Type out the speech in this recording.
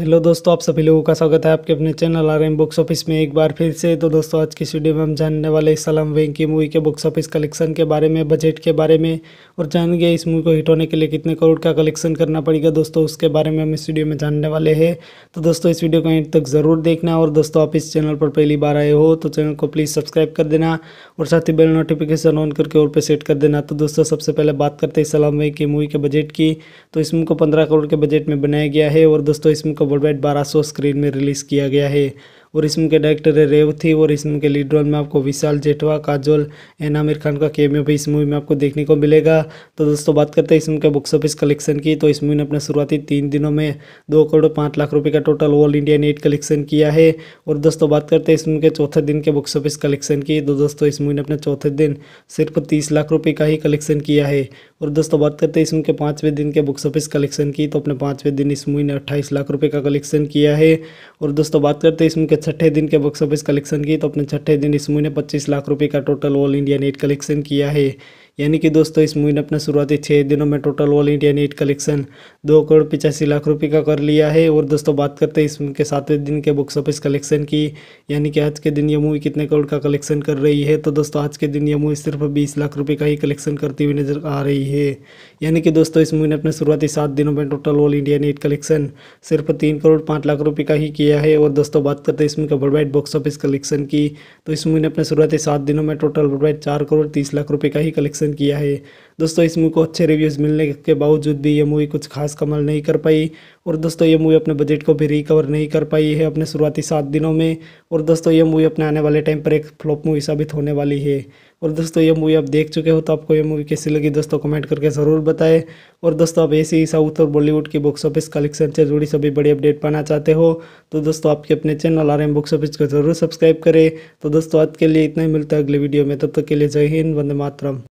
hello दोस्तों आप सभी लोगों का स्वागत है आपके अपने channel R M box office में एक बार फिर से तो दोस्तों आज की वीडियो में हम जानने वाले इस सलाम वेंग की मूवी के बुक्स ऑफिस कलेक्शन के बारे में बजट के बारे में और जानेंगे इस मूवी को हिट होने के लिए कितने करोड़ का कलेक्शन करना पड़ेगा दोस्तों उसके बारे में हम इस वीडियो में जानने वाले हैं तो दोस्तों इस वीडियो को एंड तक ज़रूर देखना और दोस्तों आप इस चैनल पर पहली बार आए हो तो चैनल को प्लीज़ सब्सक्राइब कर देना और साथ ही बेल नोटिफिकेशन ऑन करके और पे सेट कर देना तो दोस्तों सबसे पहले बात करते हैं सलाम वेंग की मूवी के बजट की तो इस मूवी को पंद्रह करोड़ के बजट में बनाया गया है और दोस्तों इस मूवी को डबल बेड सौ स्क्रीन में रिलीज़ किया गया है और इसमें के डायरेक्टर है रेवती और इसमें के लीड रोल में आपको विशाल जेठवा काजोल एन आमिर खान का केमियो भी इस मूवी में आपको देखने को मिलेगा तो दोस्तों बात करते हैं इसमें के बुक्स ऑफिस कलेक्शन की तो इस मूवी ने अपने शुरुआती तीन दिनों में दो करोड़ पाँच लाख रुपये का total all India net collection किया है और दोस्तों बात करते हैं इस मूवी के चौथे दिन के बुक्स ऑफिस कलेक्शन की तो दोस्तों इस मूवी ने अपने चौथे दिन सिर्फ तीस लाख रुपये का ही कलेक्शन किया है और दोस्तों बात करते हैं इस मूवी के पाँचवें दिन के बुक्स ऑफिस कलेक्शन की तो अपने पाँचवें दिन इस मूवी ने अट्ठाईस लाख रुपये का कलेक्शन किया है और दोस्तों बात करते हैं इसमें के छठे दिन के बॉक्स ऑफिस कलेक्शन की तो अपने छठे दिन इस मूवी ने पच्चीस लाख रुपये का total all India net collection किया है यानी कि दोस्तों इस मूवी ने अपने शुरुआती छः दिनों में total all India net collection दो करोड़ पिचासी लाख रुपए का कर लिया है और दोस्तों बात करते हैं इसके सातवें दिन के बुक्स ऑफिस कलेक्शन की यानी कि आज के दिन ये मूवी कितने करोड़ का कलेक्शन कर रही है तो दोस्तों आज के दिन ये मूवी सिर्फ बीस लाख रुपये का ही कलेक्शन करती हुई नजर आ रही है यानी कि दोस्तों इस मूवी ने अपने शुरुआती सात दिनों में total all India net collection सिर्फ तीन करोड़ पाँच लाख रुपये का ही किया है और दोस्तों बात करते हैं इस मूवी का वर्ल्ड बॉक्स ऑफिस कलेक्शन की तो इस मूवी ने अपने शुरुआती सात दिनों में टोटल वर्ल्ड चार करोड़ तीस लाख रुपये का ही कलेक्शन किया है दोस्तों इस मूवी को अच्छे रिव्यूज़ मिलने के बावजूद भी ये मूवी कुछ खास खास कमल नहीं कर पाई और दोस्तों ये मूवी अपने बजट को भी रिकवर नहीं कर पाई है अपने शुरुआती सात दिनों में और दोस्तों ये मूवी अपने आने वाले टाइम पर एक फ्लॉप मूवी साबित होने वाली है और दोस्तों ये मूवी आप देख चुके हो तो आपको ये मूवी कैसी लगी दोस्तों कमेंट करके ज़रूर बताएं और दोस्तों आप ऐसी ही साउथ और बॉलीवुड की बॉक्स ऑफिस कलेक्शन से जुड़ी सभी बड़ी अपडेट पाना चाहते हो तो दोस्तों आपके अपने channel R M box office को ज़रूर सब्सक्राइब करें तो दोस्तों आज के लिए इतना ही मिलता है अगले वीडियो में तब तक के लिए जय हिंद वंदे मातरम